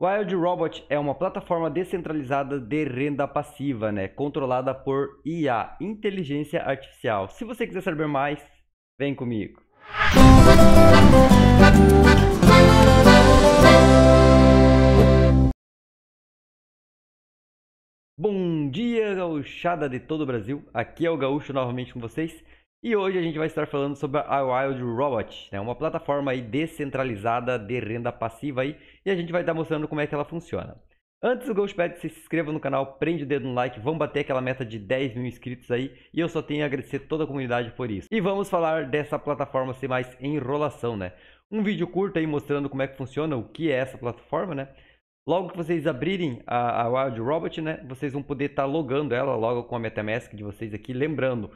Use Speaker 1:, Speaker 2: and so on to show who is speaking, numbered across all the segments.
Speaker 1: Wild Robot é uma plataforma descentralizada de renda passiva, né? Controlada por IA, inteligência artificial. Se você quiser saber mais, vem comigo. Bom dia, gauchada de todo o Brasil. Aqui é o Gaúcho novamente com vocês. E hoje a gente vai estar falando sobre a Wild Robot, né? uma plataforma aí descentralizada de renda passiva aí, e a gente vai estar mostrando como é que ela funciona. Antes do Ghostpad, se inscreva no canal, prende o dedo no like, vamos bater aquela meta de 10 mil inscritos aí e eu só tenho a agradecer toda a comunidade por isso. E vamos falar dessa plataforma sem mais enrolação, né? Um vídeo curto aí mostrando como é que funciona, o que é essa plataforma, né? Logo que vocês abrirem a, a Wild Robot, né? Vocês vão poder estar tá logando ela logo com a MetaMask de vocês aqui. Lembrando,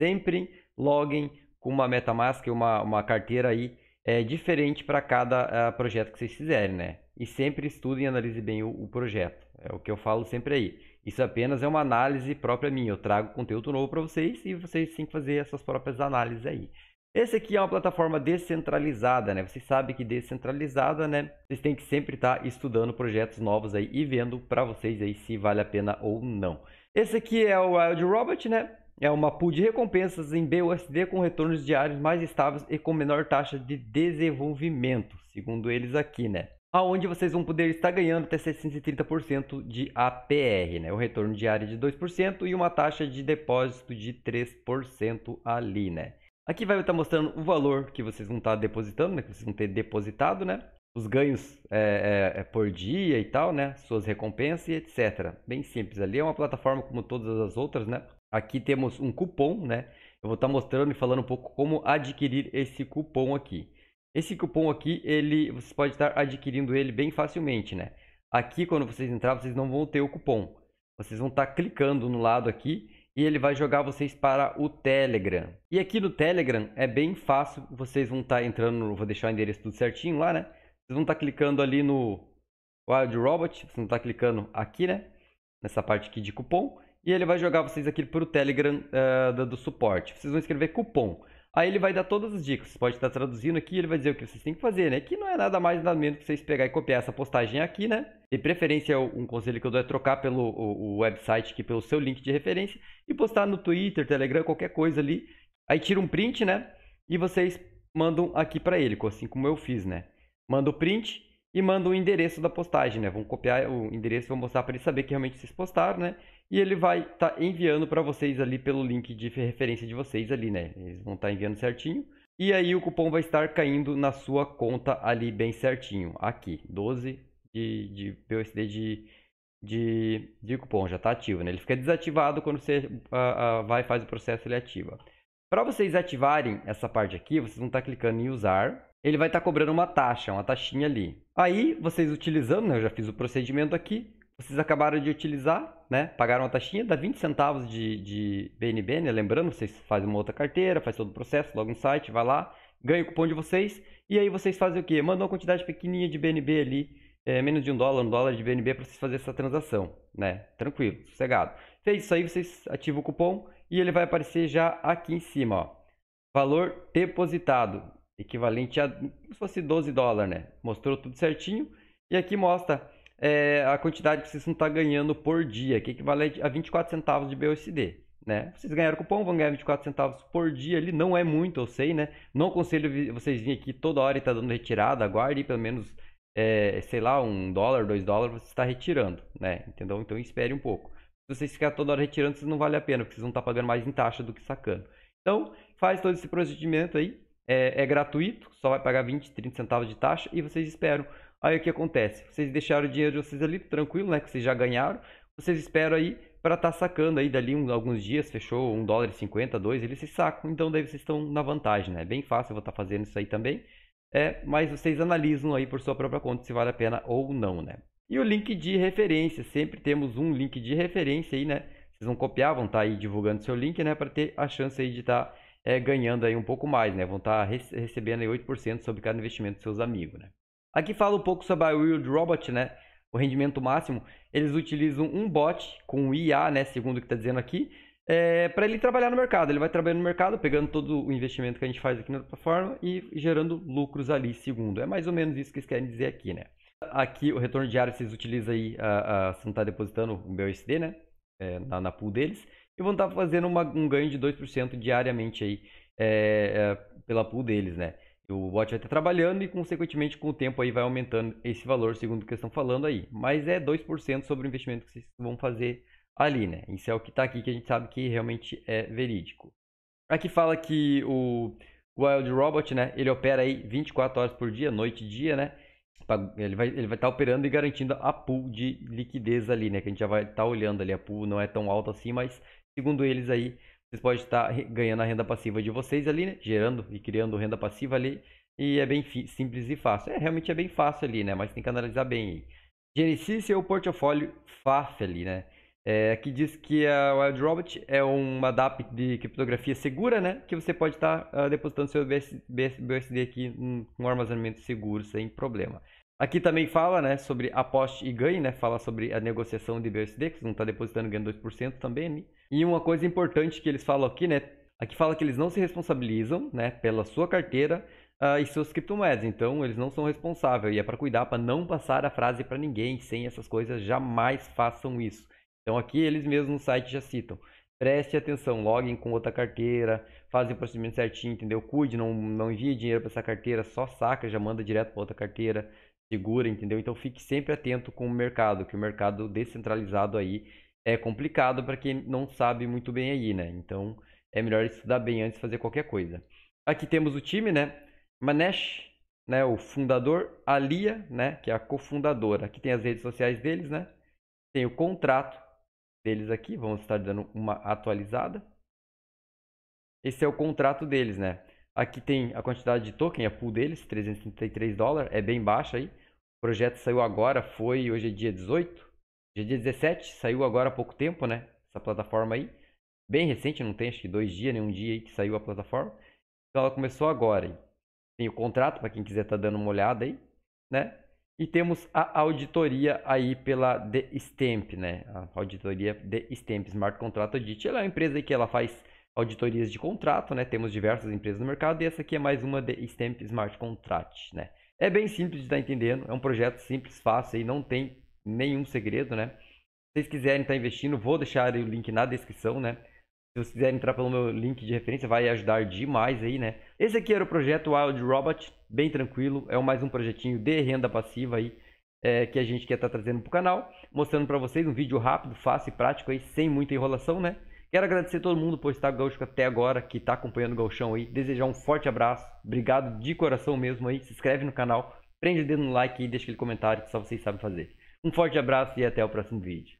Speaker 1: sempre loguem com uma MetaMask, uma, uma carteira aí é, diferente para cada uh, projeto que vocês fizerem, né? E sempre estudem e analisem bem o, o, projeto. É o que eu falo sempre aí. Isso apenas é uma análise própria minha. Eu trago conteúdo novo para vocês e vocês têm que fazer essas próprias análises aí. Esse aqui é uma plataforma descentralizada, né? você sabe que descentralizada, né? Vocês têm que sempre estar tá estudando projetos novos aí e vendo para vocês aí se vale a pena ou não. Esse aqui é o Wild Robot, né? é uma pool de recompensas em BUSD com retornos diários mais estáveis e com menor taxa de desenvolvimento, segundo eles aqui, né? Aonde vocês vão poder estar ganhando até 630% de APR, né? O retorno diário de 2% e uma taxa de depósito de 3% ali, né? Aqui vai estar mostrando o valor que vocês vão estar depositando, né? Que vocês vão ter depositado, né? Os ganhos é, é, é por dia e tal, né? Suas recompensas e etc. Bem simples. Ali é uma plataforma como todas as outras, né? aqui temos um cupom, né? Eu vou estar tá mostrando e falando um pouco como adquirir esse cupom aqui. Esse cupom aqui, ele, você pode estar adquirindo ele bem facilmente, né? Aqui, quando vocês entrar, vocês não vão ter o cupom. Vocês vão estar tá clicando no lado aqui e ele vai jogar vocês para o Telegram. E aqui no Telegram é bem fácil, vocês vão estar tá entrando, vou deixar o endereço tudo certinho lá, né? Vocês vão estar tá clicando ali no Wild Robot, vocês vão estar tá clicando aqui, né? Nessa parte aqui de cupom e ele vai jogar vocês aqui para o Telegram uh, eh, do, do, suporte. Vocês vão escrever cupom. Aí ele vai dar todas as dicas. Você pode estar traduzindo aqui, ele vai dizer o que vocês têm que fazer, né? Que não é nada mais nada menos que vocês pegar e copiar essa postagem aqui, né? De preferência, um conselho que eu dou é trocar pelo o, o website aqui, pelo seu link de referência, e postar no Twitter, Telegram, qualquer coisa ali. Aí tira um print, né? E vocês mandam aqui para ele, assim como eu fiz, né? Manda o print, e manda o endereço da postagem, né? Vamos copiar o endereço, vou mostrar para ele saber que realmente vocês postaram, né? E ele vai estar tá enviando para vocês ali pelo link de referência de vocês ali, né? Eles vão estar tá enviando certinho. E aí o cupom vai estar caindo na sua conta ali bem certinho. Aqui, 12 de, de POSD de, de, de cupom, já está ativo, né? Ele fica desativado quando você uh, uh, vai faz o processo, ele ativa. Para vocês ativarem essa parte aqui, vocês vão estar tá clicando em usar. Ele vai estar tá cobrando uma taxa, uma taxinha ali. Aí, vocês utilizando, né, eu já fiz o procedimento aqui, vocês acabaram de utilizar, né? Pagaram a taxinha, dá 20 centavos de, de BNB, né? Lembrando, vocês fazem uma outra carteira, faz todo o processo, logo no site, vai lá, ganha o cupom de vocês. E aí vocês fazem o quê? Mandam uma quantidade pequenininha de BNB ali, é, menos de um dólar, um dólar de BNB para vocês fazer essa transação, né? Tranquilo, sossegado. Fez isso aí, vocês ativam o cupom e ele vai aparecer já aqui em cima, ó. Valor depositado, equivalente a se fosse 12 dólares, né? Mostrou tudo certinho. E aqui mostra é, a quantidade que vocês vão estar ganhando por dia, que equivale a 24 centavos de BUSD. Né? Vocês ganharam cupom, vão ganhar 24 centavos por dia ali, não é muito, eu sei, né? Não aconselho vocês virem aqui toda hora e tá dando retirada, aguarde pelo menos, é, sei lá, um dólar, dois dólares, você está retirando, né? Entendeu? Então espere um pouco. Se vocês ficar toda hora retirando, isso não vale a pena, porque vocês vão estar pagando mais em taxa do que sacando. Então, faz todo esse procedimento aí, é, é gratuito, só vai pagar 20, 30 centavos de taxa e vocês esperam. Aí o que acontece? Vocês deixaram o dinheiro de vocês ali, tranquilo, né? Que vocês já ganharam. Vocês esperam aí para estar tá sacando aí dali um, alguns dias, fechou um dólar e 50, 2, eles se sacam. Então daí vocês estão na vantagem, né? É bem fácil, eu vou estar tá fazendo isso aí também. É, mas vocês analisam aí por sua própria conta se vale a pena ou não, né? E o link de referência, sempre temos um link de referência aí, né? Vocês vão copiar, vão estar tá aí divulgando seu link, né? Para ter a chance aí de estar tá é, ganhando aí um pouco mais, né? Vão estar tá recebendo aí 8% sobre cada investimento dos seus amigos, né? Aqui fala um pouco sobre a Wild Robot, né? O rendimento máximo. Eles utilizam um bot com IA, né? Segundo o que está dizendo aqui, é, para ele trabalhar no mercado. Ele vai trabalhando no mercado, pegando todo o investimento que a gente faz aqui na plataforma e gerando lucros ali, segundo. É mais ou menos isso que eles querem dizer aqui, né? Aqui o retorno diário vocês utilizam aí, a, a, você não está depositando o BUSD, né? É, na, na pool deles e vão estar tá fazendo uma, um ganho de 2% diariamente aí é, é, pela pool deles, né? O bot vai estar tá trabalhando e, consequentemente, com o tempo aí vai aumentando esse valor, segundo o que estão falando aí. Mas é 2% sobre o investimento que vocês vão fazer ali, né? Isso é o que está aqui que a gente sabe que realmente é verídico. Aqui fala que o Wild Robot, né? Ele opera aí 24 horas por dia, noite e dia, né? Ele vai estar ele vai tá operando e garantindo a pool de liquidez ali, né? Que a gente já vai estar tá olhando ali. A pool não é tão alta assim, mas Segundo eles aí, vocês podem estar ganhando a renda passiva de vocês ali, né? Gerando e criando renda passiva ali. E é bem simples e fácil. É, realmente é bem fácil ali, né? Mas tem que analisar bem aí. Gerencie seu portfólio FAF ali, né? É, aqui diz que a Wild Robot é uma DAP de criptografia segura, né? Que você pode estar uh, depositando seu BS, BS, BSD aqui hum, com um, um armazenamento seguro sem problema. Aqui também fala né, sobre aposte e ganhe, né? Fala sobre a negociação de BUSD, que não está depositando ganhando 2% também. Né? E uma coisa importante que eles falam aqui, né? Aqui fala que eles não se responsabilizam né, pela sua carteira uh, e suas criptomoedas. Então, eles não são responsáveis. E é para cuidar, para não passar a frase para ninguém. Sem essas coisas, jamais façam isso. Então, aqui eles mesmos no site já citam. Preste atenção, login com outra carteira, fazem o procedimento certinho, entendeu? Cuide, não, não envie dinheiro para essa carteira, só saca, já manda direto para outra carteira segura, entendeu? Então fique sempre atento com o mercado, que o mercado descentralizado aí é complicado para quem não sabe muito bem aí, né? Então é melhor estudar bem antes de fazer qualquer coisa. Aqui temos o time, né? Manesh, né, o fundador, Alia né, que é a cofundadora. Aqui tem as redes sociais deles, né? Tem o contrato deles aqui, vamos estar dando uma atualizada. Esse é o contrato deles, né? Aqui tem a quantidade de token, a pool deles, 333 dólares, é bem baixa aí. O projeto saiu agora, foi hoje é dia 18, hoje é dia 17, saiu agora há pouco tempo, né? Essa plataforma aí, bem recente, não tem acho que dois dias, nem um dia aí que saiu a plataforma. Então ela começou agora. Aí. Tem o contrato para quem quiser estar tá dando uma olhada aí, né? E temos a auditoria aí pela The Stamp, né? A auditoria The Stamp Smart Contract Audit. Ela é uma empresa que ela faz auditorias de contrato, né? Temos diversas empresas no mercado e essa aqui é mais uma de Stamp Smart Contract, né? É bem simples de estar tá entendendo, é um projeto simples, fácil e não tem nenhum segredo, né? Se vocês quiserem estar tá investindo, vou deixar o link na descrição, né? Se vocês quiserem entrar pelo meu link de referência, vai ajudar demais aí, né? Esse aqui era o projeto Wild Robot, bem tranquilo, é mais um projetinho de renda passiva aí, é, que a gente quer estar tá trazendo para o canal, mostrando para vocês um vídeo rápido, fácil e prático aí, sem muita enrolação, né? Quero agradecer todo mundo por estar gaúcho até agora, que está acompanhando o Gauchão aí. Desejar um forte abraço. Obrigado de coração mesmo aí. Se inscreve no canal, prende o dedo no like e deixa aquele comentário que só vocês sabem fazer. Um forte abraço e até o próximo vídeo.